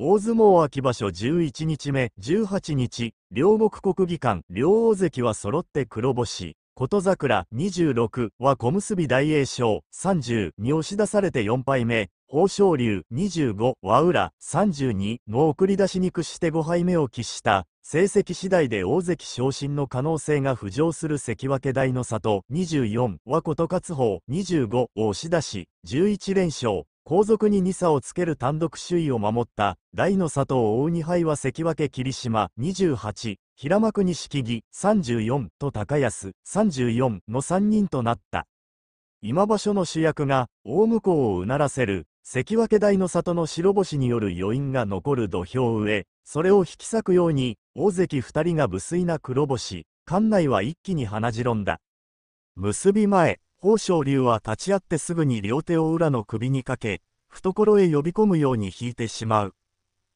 大相撲秋場所11日目、18日、両国国技館、両大関は揃って黒星。琴桜26は小結大栄翔30に押し出されて4敗目、豊昇龍25は浦32の送り出しに屈して5敗目を喫した、成績次第で大関昇進の可能性が浮上する関脇大の里24は琴勝峰25を押し出し、11連勝、後続に2差をつける単独首位を守った大の里を追う2敗は関脇霧島28平幕錦木34と高安34の3人となった今場所の主役が大向こうをうならせる関脇大の里の白星による余韻が残る土俵上それを引き裂くように大関2人が無粋な黒星館内は一気に鼻じろんだ結び前宝生竜は立ち会ってすぐに両手を裏の首にかけ、懐へ呼び込むように引いてしまう。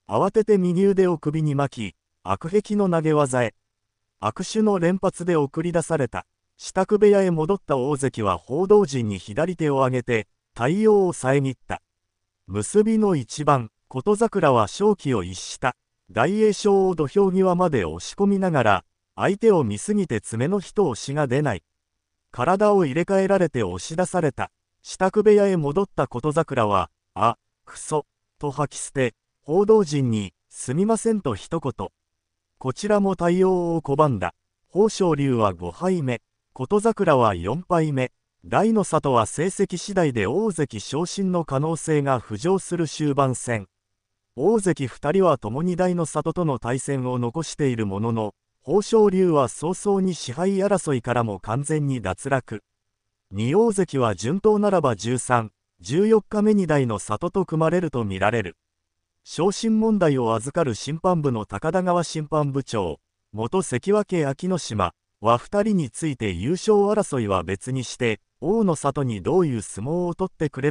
慌てて右腕を首に巻き、悪癖の投げ技へ。悪手の連発で送り出された。支度部屋へ戻った大関は報道陣に左手を上げて、対応を遮った。結びの一番、琴桜は勝機を逸した。大栄翔を土俵際まで押し込みながら、相手を見すぎて爪の人を死が出ない。体を入れ替えられて押し出された。支度部屋へ戻った琴桜は、あ、くそ、と吐き捨て、報道陣に、すみませんと一言。こちらも対応を拒んだ。宝生龍は5敗目、琴桜は4敗目、大の里は成績次第で大関昇進の可能性が浮上する終盤戦。大関2人は共に大の里との対戦を残しているものの、豊昇龍は早々に支配争いからも完全に脱落。二大関は順当ならば13、14日目に代の里と組まれるとみられる。昇進問題を預かる審判部の高田川審判部長、元関脇秋の島は2人について優勝争いは別にして、王の里にどういう相撲を取ってくれる